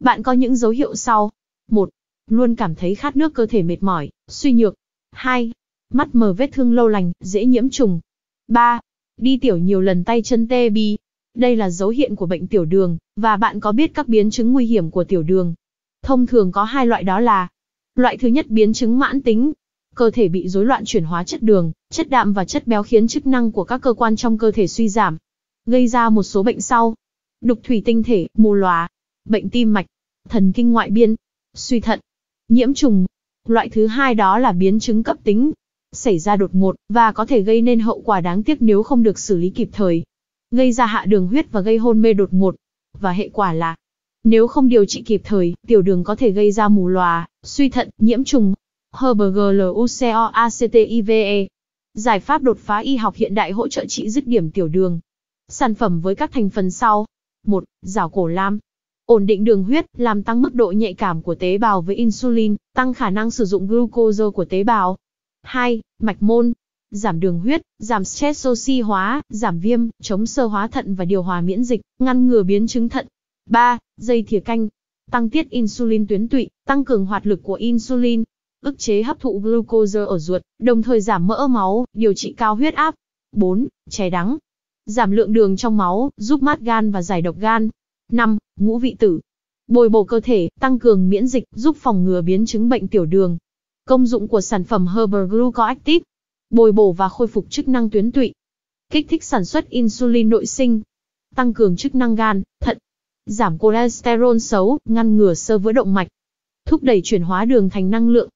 bạn có những dấu hiệu sau. 1. Luôn cảm thấy khát nước cơ thể mệt mỏi, suy nhược. 2. Mắt mờ vết thương lâu lành, dễ nhiễm trùng. 3. Đi tiểu nhiều lần tay chân tê bi. Đây là dấu hiện của bệnh tiểu đường, và bạn có biết các biến chứng nguy hiểm của tiểu đường. Thông thường có hai loại đó là Loại thứ nhất biến chứng mãn tính, cơ thể bị rối loạn chuyển hóa chất đường, chất đạm và chất béo khiến chức năng của các cơ quan trong cơ thể suy giảm, gây ra một số bệnh sau. Đục thủy tinh thể, mù lòa, bệnh tim mạch, thần kinh ngoại biên, suy thận, nhiễm trùng. Loại thứ hai đó là biến chứng cấp tính, xảy ra đột ngột và có thể gây nên hậu quả đáng tiếc nếu không được xử lý kịp thời, gây ra hạ đường huyết và gây hôn mê đột ngột. Và hệ quả là nếu không điều trị kịp thời, tiểu đường có thể gây ra mù lòa, suy thận, nhiễm trùng. HBGLUCOACTIVE Giải pháp đột phá y học hiện đại hỗ trợ trị dứt điểm tiểu đường. Sản phẩm với các thành phần sau. 1. Giảo cổ lam ổn định đường huyết, làm tăng mức độ nhạy cảm của tế bào với insulin, tăng khả năng sử dụng glucose của tế bào. 2. Mạch môn Giảm đường huyết, giảm stress oxy hóa, giảm viêm, chống sơ hóa thận và điều hòa miễn dịch, ngăn ngừa biến chứng thận. 3. Dây thìa canh Tăng tiết insulin tuyến tụy, tăng cường hoạt lực của insulin, ức chế hấp thụ glucose ở ruột, đồng thời giảm mỡ máu, điều trị cao huyết áp. 4. Chè đắng Giảm lượng đường trong máu, giúp mát gan và giải độc gan, 5. Ngũ vị tử. Bồi bổ cơ thể, tăng cường miễn dịch, giúp phòng ngừa biến chứng bệnh tiểu đường. Công dụng của sản phẩm Herbal Glucoactive: Bồi bổ và khôi phục chức năng tuyến tụy. Kích thích sản xuất insulin nội sinh. Tăng cường chức năng gan, thận. Giảm cholesterol xấu, ngăn ngừa sơ vữa động mạch. Thúc đẩy chuyển hóa đường thành năng lượng.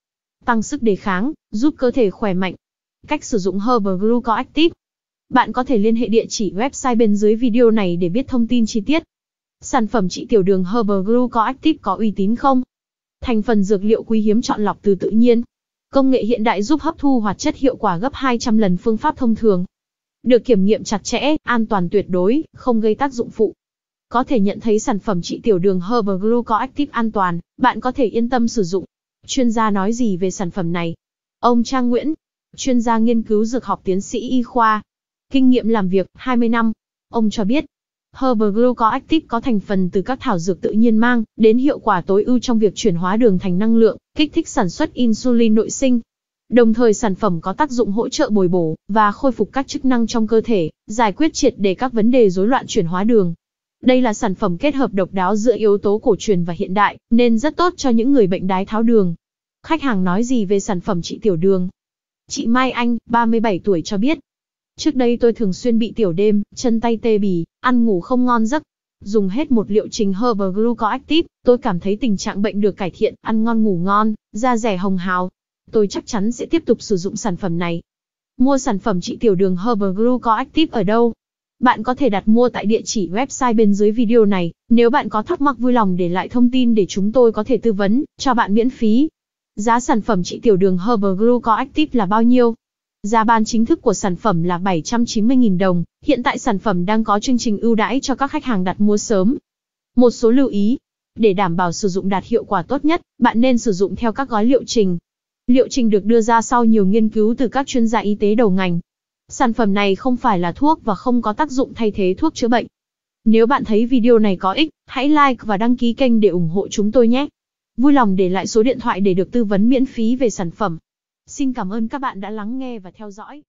Tăng sức đề kháng, giúp cơ thể khỏe mạnh. Cách sử dụng Herbal Glucoactive: Bạn có thể liên hệ địa chỉ website bên dưới video này để biết thông tin chi tiết. Sản phẩm trị tiểu đường Herbal Glue có Active có uy tín không? Thành phần dược liệu quý hiếm chọn lọc từ tự nhiên. Công nghệ hiện đại giúp hấp thu hoạt chất hiệu quả gấp 200 lần phương pháp thông thường. Được kiểm nghiệm chặt chẽ, an toàn tuyệt đối, không gây tác dụng phụ. Có thể nhận thấy sản phẩm trị tiểu đường Herbal Glue có Active an toàn, bạn có thể yên tâm sử dụng. Chuyên gia nói gì về sản phẩm này? Ông Trang Nguyễn, chuyên gia nghiên cứu dược học tiến sĩ y khoa, kinh nghiệm làm việc 20 năm. Ông cho biết, Herbaglow có có thành phần từ các thảo dược tự nhiên mang đến hiệu quả tối ưu trong việc chuyển hóa đường thành năng lượng, kích thích sản xuất insulin nội sinh. Đồng thời sản phẩm có tác dụng hỗ trợ bồi bổ và khôi phục các chức năng trong cơ thể, giải quyết triệt để các vấn đề rối loạn chuyển hóa đường. Đây là sản phẩm kết hợp độc đáo giữa yếu tố cổ truyền và hiện đại, nên rất tốt cho những người bệnh đái tháo đường. Khách hàng nói gì về sản phẩm trị tiểu đường? Chị Mai Anh, 37 tuổi cho biết, Trước đây tôi thường xuyên bị tiểu đêm, chân tay tê bì, ăn ngủ không ngon giấc. Dùng hết một liệu trình Herbal Glucoactive, tôi cảm thấy tình trạng bệnh được cải thiện, ăn ngon ngủ ngon, da rẻ hồng hào. Tôi chắc chắn sẽ tiếp tục sử dụng sản phẩm này. Mua sản phẩm trị tiểu đường Herbal Glucoactive ở đâu? Bạn có thể đặt mua tại địa chỉ website bên dưới video này. Nếu bạn có thắc mắc vui lòng để lại thông tin để chúng tôi có thể tư vấn, cho bạn miễn phí. Giá sản phẩm trị tiểu đường Herbal Glucoactive là bao nhiêu? Giá bán chính thức của sản phẩm là 790.000 đồng, hiện tại sản phẩm đang có chương trình ưu đãi cho các khách hàng đặt mua sớm. Một số lưu ý, để đảm bảo sử dụng đạt hiệu quả tốt nhất, bạn nên sử dụng theo các gói liệu trình. Liệu trình được đưa ra sau nhiều nghiên cứu từ các chuyên gia y tế đầu ngành. Sản phẩm này không phải là thuốc và không có tác dụng thay thế thuốc chữa bệnh. Nếu bạn thấy video này có ích, hãy like và đăng ký kênh để ủng hộ chúng tôi nhé. Vui lòng để lại số điện thoại để được tư vấn miễn phí về sản phẩm. Xin cảm ơn các bạn đã lắng nghe và theo dõi.